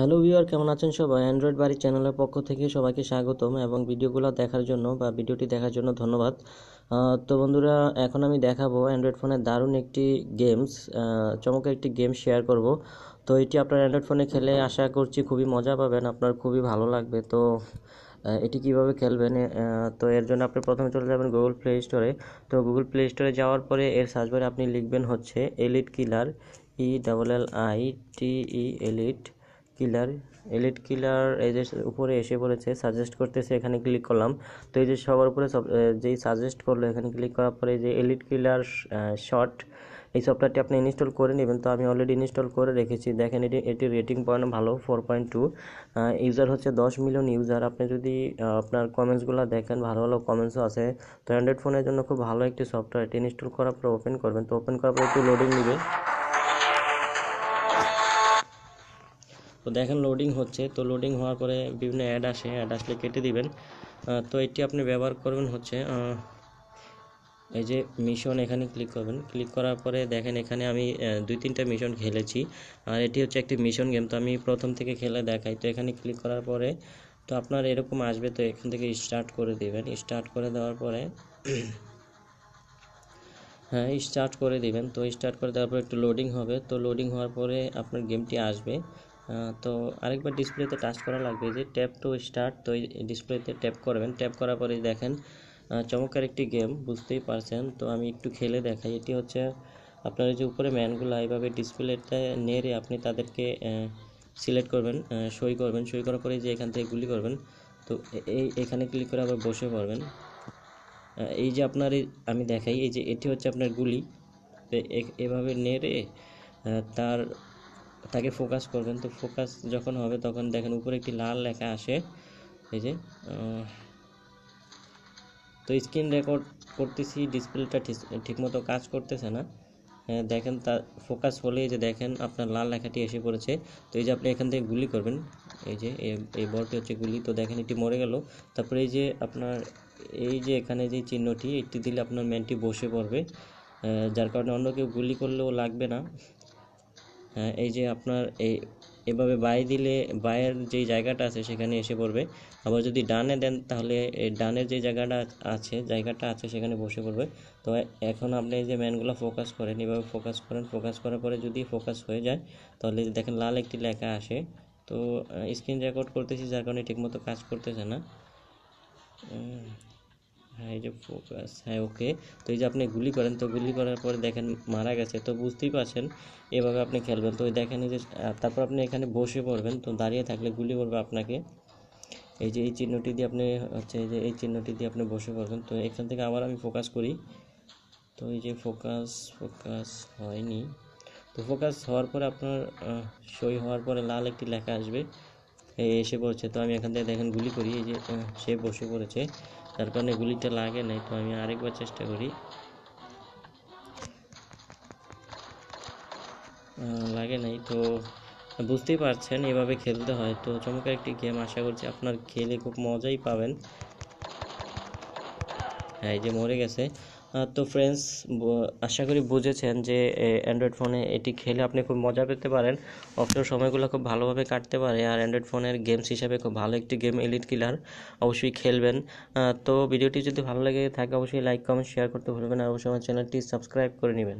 hello viewer কেমন আছেন সবাই অ্যান্ড্রয়েড বাড়ি চ্যানেলের পক্ষ থেকে সবাইকে স্বাগতম এবং ভিডিওগুলো দেখার জন্য বা ভিডিওটি দেখার জন্য ধন্যবাদ তো বন্ধুরা এখন আমি দেখাবো অ্যান্ড্রয়েড ফোনের দারুণ একটি গেমস চমকের একটি গেম শেয়ার করব তো এটি আপনার অ্যান্ড্রয়েড ফোনে খেলে আশা করছি খুবই মজা পাবেন আপনার খুবই ভালো লাগবে তো এটি কীভাবে খেলবেন তো এর জন্য আপনি প্রথমে চলে যাবেন গুগল প্লে স্টোরে তো গুগল প্লে স্টোরে যাওয়ার পরে এর সার্চ বারে আপনি লিখবেন হচ্ছে elite killer E double L I T E elite killer elite killer এই যে উপরে এসে পড়েছে সাজেস্ট করতেছে এখানে ক্লিক করলাম তো এই যে সবার উপরে যেই সাজেস্ট করলো এখানে ক্লিক করার পরে যে এলিট কিলার শর্ট এই সফটওয়্যারটি আপনি ইনস্টল করে নেবেন তো আমি অলরেডি ইনস্টল করে রেখেছি দেখেন এটি এটি রেটিং পয়েন্ট ভালো ফোর পয়েন্ট টু ইউজার হচ্ছে দশ মিলিয়ন ইউজার আপনি যদি আপনার কমেন্টসগুলো দেখেন ভালো ভালো কমেন্টসও আছে তো অ্যান্ড্রয়েড ফোনের জন্য খুব ভালো একটি সফটওয়্যার এটি ইনস্টল করার পর ওপেন করবেন তো ওপেন করার পর একটু লোডিং নিবে তো দেখেন লোডিং হচ্ছে তো লোডিং হওয়ার পরে বিভিন্ন অ্যাড আসে অ্যাড আসলে কেটে দিবেন তো এটি আপনি ব্যবহার করবেন হচ্ছে এই যে মিশন এখানে ক্লিক করবেন ক্লিক করার পরে দেখেন এখানে আমি দুই তিনটা মিশন খেলেছি আর এটি হচ্ছে একটি মিশন গেম তো আমি প্রথম থেকে খেলে দেখাই তো এখানে ক্লিক করার পরে তো আপনার এরকম আসবে তো এখান থেকে স্টার্ট করে দিবেন স্টার্ট করে দেওয়ার পরে হ্যাঁ স্টার্ট করে দিবেন তো স্টার্ট করে দেওয়ার পরে একটু লোডিং হবে তো লোডিং হওয়ার পরে আপনার গেমটি আসবে তো আরেকবার ডিসপ্লেতে টাচ করা লাগবে যে ট্যাপ টু স্টার্ট তো এই ডিসপ্লেতে ট্যাপ করবেন ট্যাপ করার পরে দেখেন চমৎকার একটি গেম বুঝতেই পারছেন তো আমি একটু খেলে দেখাই এটি হচ্ছে আপনার যে উপরে ম্যানগুলো এইভাবে ডিসপ্লেতে নেড়ে আপনি তাদেরকে সিলেক্ট করবেন সই করবেন সই করার পরে যে এখান থেকে গুলি করবেন তো এই এখানে ক্লিক করে আবার বসে পড়বেন এই যে আপনার আমি দেখাই এই যে এটি হচ্ছে আপনার গুলি এভাবে নেড়ে তার তাকে ফোকাস করবেন তো ফোকাস যখন হবে তখন দেখেন উপরে একটি লাল লেখা আসে এই যে তো স্ক্রিন রেকর্ড করতেছি ডিসপ্লেটা ঠিকমতো কাজ করতেছে না হ্যাঁ, দেখেন তার ফোকাস হলেই যে দেখেন আপনার লাল লেখাটি এসে পড়েছে তো এই যে আপনি এখান থেকে গুলি করবেন এই যে এই বলটি হচ্ছে গুলি তো দেখেন এটি মরে গেল তারপরে এই যে আপনার এই যে এখানে যে চিহ্নটি এটি দিলে আপনার ম্যানটি বসে পড়বে যার কারণে অন্য কেউ গুলি করলেও লাগবে না হ্যাঁ এই যে আপনার এই এভাবে বাই দিলে বায়ের যে জায়গাটা আছে সেখানে এসে পড়বে আবার যদি ডানে দেন তাহলে এই ডানের যে জায়গাটা আছে জায়গাটা আছে সেখানে বসে পড়বে তো এখন আপনি যে ম্যানগুলো ফোকাস করেন এভাবে ফোকাস করেন ফোকাস করার পরে যদি ফোকাস হয়ে যায় তাহলে দেখেন লাল একটি লেখা আসে তো স্ক্রিন রেকর্ড করতেছি যার কারণে ঠিকমতো কাজ করতেছে না হ্যাঁ এই যে ফোকাস হ্যাঁ ওকে তো এই যে আপনি গুলি করেন তো গুলি করার পরে দেখেন মারা গেছে তো বুঝতেই পারছেন এভাবে আপনি খেলবেন তো দেখেন যে তারপর আপনি এখানে বসে পড়বেন তো দাঁড়িয়ে থাকলে গুলি করবে আপনাকে এই যে এই চিহ্নটি দিয়ে আপনি হচ্ছে এই যে এই চিহ্নটি দিয়ে আপনি বসে পড়বেন তো এখান থেকে আবার আমি ফোকাস করি তো এই যে ফোকাস ফোকাস হয়নি তো ফোকাস হওয়ার পরে আপনার সই হওয়ার পরে লাল একটি লেখা আসবে এসে পড়ছে তো আমি এখান থেকে দেখেন গুলি করি এই যে সে বসে পড়েছে তার কারণে গুলিটা লাগে নাই তো আমি আরেকবার চেষ্টা করি লাগে নাই তো বুঝতেই পারছেন এভাবে খেলতে হয় তো চমৎকার একটি গেম আশা করছি আপনার খেলে খুব মজাই পাবেন হ্যাঁ এই যে মরে গেছে তো ফ্রেন্ডস আশা করি বুঝেছেন যে অ্যান্ড্রয়েড ফোনে এটি খেলে আপনি খুব মজা পেতে পারেন অবসর সময়গুলো খুব ভালোভাবে কাটতে পারে আর অ্যান্ড্রয়েড ফোনের গেমস হিসাবে খুব ভালো একটি গেম এলিট কিলার অবশ্যই খেলবেন তো ভিডিওটি যদি ভালো লাগে থাকে অবশ্যই লাইক কমেন্ট শেয়ার করতে ভুলবেন আর অবশ্যই আমার চ্যানেলটি সাবস্ক্রাইব করে নেবেন